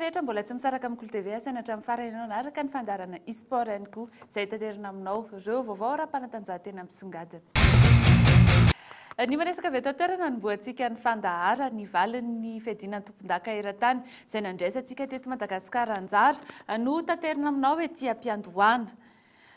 rehetra mbola tsy misaraka min'n kolo tv asainatra amin'ny fara inao anaraka ny fandaharana isport aniko izay tanterina aminao reo vaovao raha mpanatanjahantena minsongadina ny ma resaka ve tatoerana nomboa ntsika ny fandahara ny valin ny fiadianany tompon-dakaerantany izay nandraisantsika teto madagasikara njara no tanterina aminao hoe tiampiandohana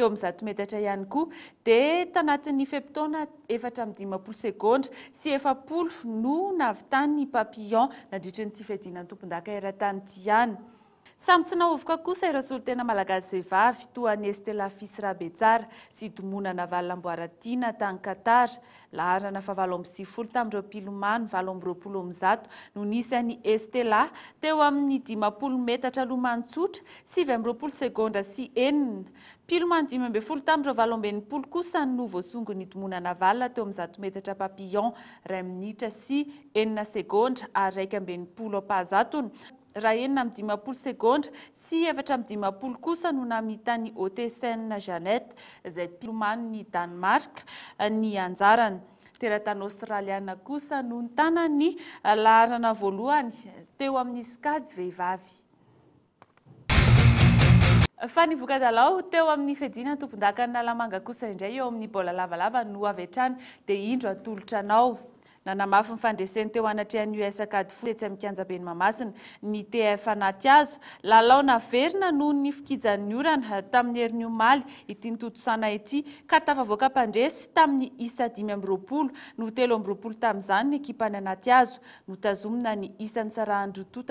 teo amin'ny zatometatra ihany koa dia tanatin'ny fempotona efatra minny dimampolo secondra sy efapolof no naavy tanyny papillon nandritry nyiti fedina ny tompon-daka era-tany ity any samy tsy naovoka kosa iresolotena malagasy vehivavy toan'ny estela fisy rahabetsara sy domonanavalamboaratina tany katar laranafa valo mbiyfolo tamreopilomano alrpoloat nonisan'ny estela teo amin'ny dimapolo metatra lomanotsotra syvy amropolo segnda sy enipilomanoibe folo tareo albnoo saaettrsyed akbenpolo paazatony raha enona aminny dimampolo secondra sy efatra miy dimampolo kosa no namitany otesen janette izay plomany ny danemarka ny anjarany teratany aostraliana kosa no ny tana ny laharana voalohany teo amin'ny sokajy vehivavy fa ny voka dalao teo amin'ny fedina ny tompondakanyna lamanga kosa indray eo amin'ny baola lavalava no av eatrany dia indro atolotra anao nanamafy nyfandreseny teo anatrehan'skdsy amkanjabe ny mamasina ny tf anaty azo tota lalao naverina noho ny fikijayorana tamin'ny heriniomaly ity nytotosana ity ka tafavoaka mpandresy tamin'ny isaimy amy raolo no telo amroapolo tam'zany neipany anaty azonona isn'tnaseonandresy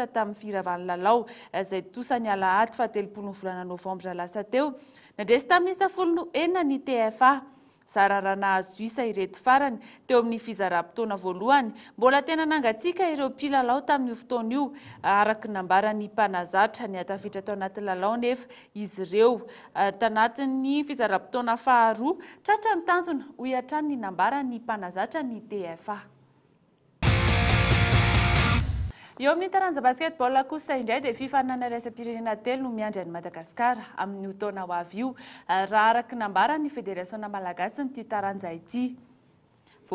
tamin'ny isafolono enina ny tfa zara raha nah azoisa irety farany teo amin'ny fizaram-potoana voalohany mbola tena nangatsiaka ireo pilalao tamin'ny fotoana io araka nambarany mpanazatra ny atafitra tao anatin'ny lalao nefa izy ireo tanati'ny fizaram-potoana faharoa tratra ny tanjona ho iatran ny nambara ny mpanazatra ny tfa eo amin'ny taranja baskety baolla kosa indray dia fifana na rasampirenena telo no miandra any madagasikara amin'ny ho taona ho avy io raha araka nambara ny federationna malagasi nyty taranja ity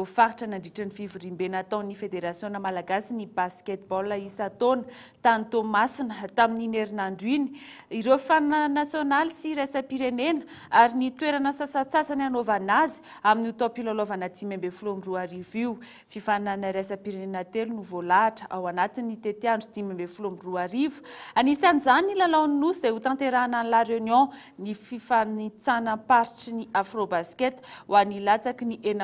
itnaditra'ny fivoribenatnyfederaomalagasny basketblistataytaiatamin'yeriadroiny ireo fa sy asairenea ary nytoeranasasasasanyanvanazy amin'ytllvanaimy mbeorififanaaspirenetenraayteroiybrianisan'zaylalaaytnarnin ny fifaitsanaparitry ny afrobasketanlatsakny e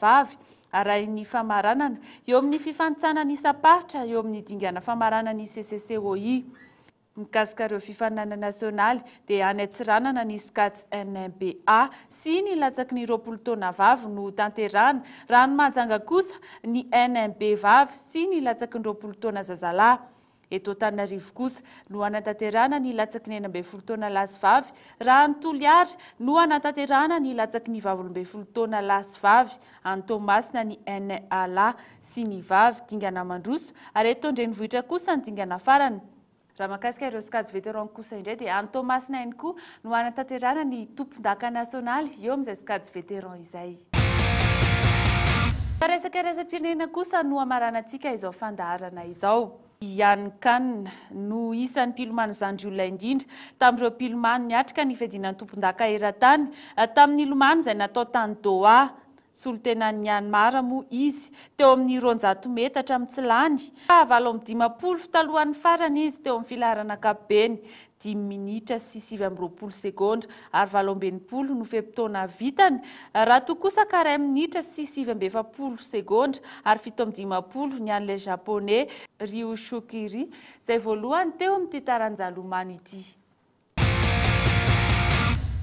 vavy arain'ny famaranana eo amin'ny fifantsana ny sapahitra eo amin'ny dingana famaranany cccoi mikasikareo fifainana nasionaly dia anatsiranana ny sokatsy nnba sy ny latsaky nyroapolo tona vavy no tanterana raha no manjanga kosa ny nnb vavy sy ny latsaky nyroapolo tona zazalahy eto tanarivo kosa no anataterana ny latsakny ena ambe folo tona lasy avy raha nytolo ary no anataterana ny latsaky nyvavylomby folo taona lasy avy antomasina ny n ala sy ny vavy dinganamandroso ary etondrenyohita ksa nyinganaayiieayd ataaka noaaa y tnaaayeozy aay ianikanina no isan'ny mpilomano izayndry olonay indrindra tamin'ireo mpilomano ny atrika ny ifedinan'ny tompondakaheran-tany tamin'ny lomano izay natao tany doa olotenanyanymaramo izy teo amin'nyronjatometatra amitsi lany valo amby dimapolo ftalohan'ny farany izy teo ami'ny filahranaakapobeny dimy minitra sis ivy amroapolo segondra ary valo amben'nimpolo nofempitona vitany raha to kosa karay minitra sis ivy ambe efapolo segondra ary fito am dimapolo ny an'lay japona rio sokury zay voalohany teo amtytaranjalomany ity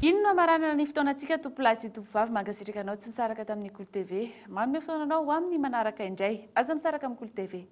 inonao maranaa ny fotoanantsika topolasy tompovavy mangasitraka anao tsy misaraka tamin'ny koltev manome fotona anao ho amin'ny manaraka indray aza misaraka amin' kolte v